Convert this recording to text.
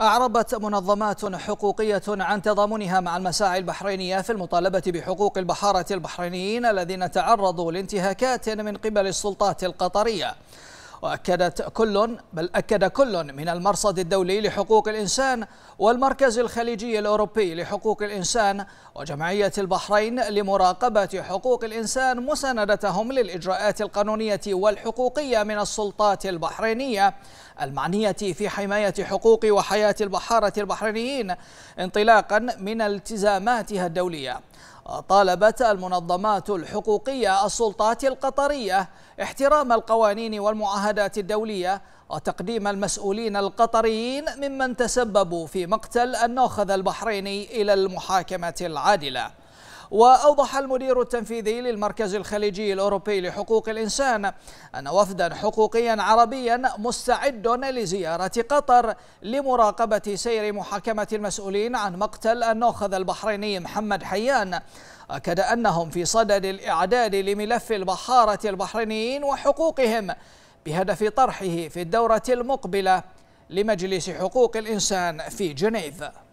أعربت منظمات حقوقية عن تضامنها مع المساعي البحرينية في المطالبة بحقوق البحارة البحرينيين الذين تعرضوا لانتهاكات من قبل السلطات القطرية وأكدت كل بل أكد كل من المرصد الدولي لحقوق الإنسان والمركز الخليجي الأوروبي لحقوق الإنسان وجمعية البحرين لمراقبة حقوق الإنسان مساندتهم للإجراءات القانونية والحقوقية من السلطات البحرينية المعنية في حماية حقوق وحياة البحارة البحرينيين انطلاقا من التزاماتها الدولية طالبت المنظمات الحقوقية السلطات القطرية احترام القوانين والمعاهدات الدولية وتقديم المسؤولين القطريين ممن تسببوا في مقتل الناخذ البحريني إلى المحاكمة العادلة وأوضح المدير التنفيذي للمركز الخليجي الأوروبي لحقوق الإنسان أن وفدا حقوقيا عربيا مستعد لزيارة قطر لمراقبة سير محاكمة المسؤولين عن مقتل النوخذ البحريني محمد حيان أكد أنهم في صدد الإعداد لملف البحارة البحرينيين وحقوقهم بهدف طرحه في الدورة المقبلة لمجلس حقوق الإنسان في جنيف